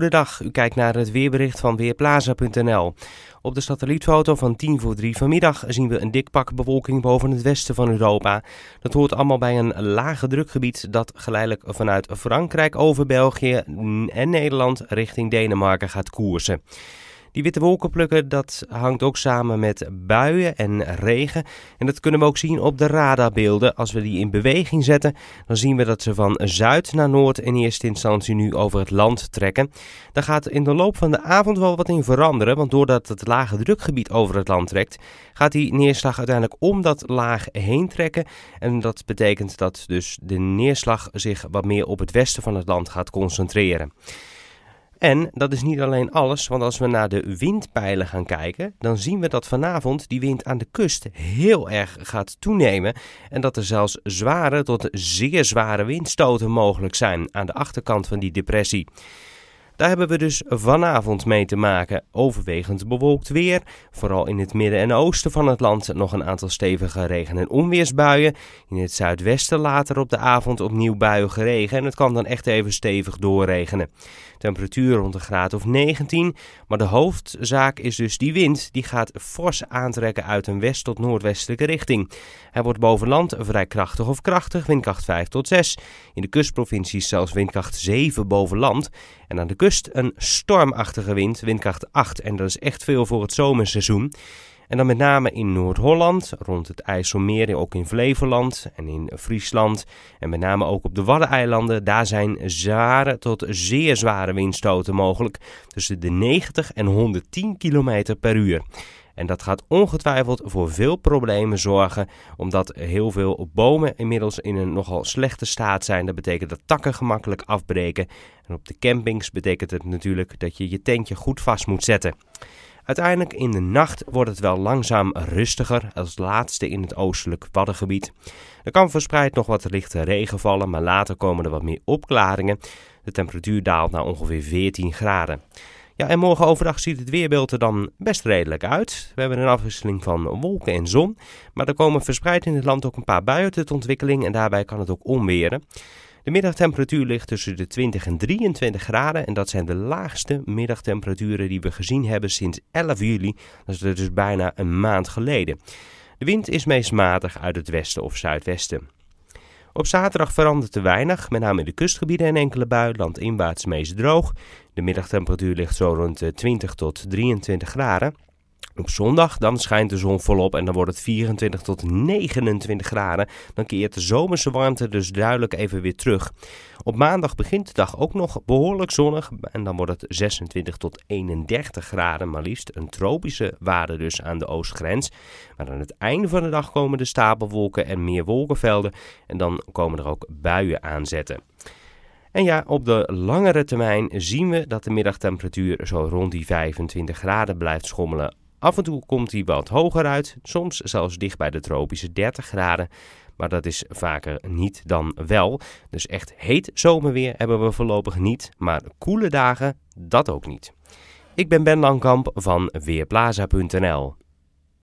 Goedendag, u kijkt naar het weerbericht van Weerplaza.nl. Op de satellietfoto van 10 voor 3 vanmiddag zien we een dik pak bewolking boven het westen van Europa. Dat hoort allemaal bij een lage drukgebied dat geleidelijk vanuit Frankrijk over België en Nederland richting Denemarken gaat koersen. Die witte wolkenplukken dat hangt ook samen met buien en regen. En dat kunnen we ook zien op de radarbeelden. Als we die in beweging zetten, dan zien we dat ze van zuid naar noord in eerste instantie nu over het land trekken. Daar gaat in de loop van de avond wel wat in veranderen, want doordat het lage drukgebied over het land trekt, gaat die neerslag uiteindelijk om dat laag heen trekken. En dat betekent dat dus de neerslag zich wat meer op het westen van het land gaat concentreren. En dat is niet alleen alles, want als we naar de windpijlen gaan kijken, dan zien we dat vanavond die wind aan de kust heel erg gaat toenemen. En dat er zelfs zware tot zeer zware windstoten mogelijk zijn aan de achterkant van die depressie. Daar hebben we dus vanavond mee te maken. Overwegend bewolkt weer. Vooral in het midden en oosten van het land nog een aantal stevige regen- en onweersbuien. In het zuidwesten later op de avond opnieuw buien geregen. En het kan dan echt even stevig doorregenen. Temperatuur rond een graad of 19. Maar de hoofdzaak is dus die wind. Die gaat fors aantrekken uit een west- tot noordwestelijke richting. Hij wordt boven land vrij krachtig of krachtig, windkracht 5 tot 6. In de kustprovincies zelfs windkracht 7 boven land. En aan de kust een stormachtige wind, windkracht 8. En dat is echt veel voor het zomerseizoen. En dan met name in Noord-Holland, rond het IJsselmeer, ook in Flevoland en in Friesland. En met name ook op de Waddeneilanden, daar zijn zware tot zeer zware windstoten mogelijk. Tussen de 90 en 110 km per uur. En dat gaat ongetwijfeld voor veel problemen zorgen, omdat heel veel bomen inmiddels in een nogal slechte staat zijn. Dat betekent dat takken gemakkelijk afbreken. En op de campings betekent het natuurlijk dat je je tentje goed vast moet zetten. Uiteindelijk in de nacht wordt het wel langzaam rustiger, als laatste in het oostelijk Waddengebied. Er kan verspreid nog wat lichte regen vallen, maar later komen er wat meer opklaringen. De temperatuur daalt naar ongeveer 14 graden. Ja, en morgen overdag ziet het weerbeeld er dan best redelijk uit. We hebben een afwisseling van wolken en zon. Maar er komen verspreid in het land ook een paar buien tot ontwikkeling en daarbij kan het ook onweren. De middagtemperatuur ligt tussen de 20 en 23 graden en dat zijn de laagste middagtemperaturen die we gezien hebben sinds 11 juli. Dat is dus bijna een maand geleden. De wind is meest matig uit het westen of zuidwesten. Op zaterdag verandert er weinig, met name in de kustgebieden en enkele buien. Landinwaarts meest droog. De middagtemperatuur ligt zo rond 20 eh, tot 23 graden. Op zondag dan schijnt de zon volop en dan wordt het 24 tot 29 graden. Dan keert de zomerse warmte dus duidelijk even weer terug. Op maandag begint de dag ook nog behoorlijk zonnig en dan wordt het 26 tot 31 graden, maar liefst een tropische waarde dus aan de oostgrens. Maar aan het einde van de dag komen de stapelwolken en meer wolkenvelden en dan komen er ook buien aanzetten. En ja, op de langere termijn zien we dat de middagtemperatuur zo rond die 25 graden blijft schommelen Af en toe komt hij wat hoger uit, soms zelfs dicht bij de tropische 30 graden. Maar dat is vaker niet dan wel. Dus echt heet zomerweer hebben we voorlopig niet, maar koele dagen dat ook niet. Ik ben Ben Langkamp van Weerplaza.nl.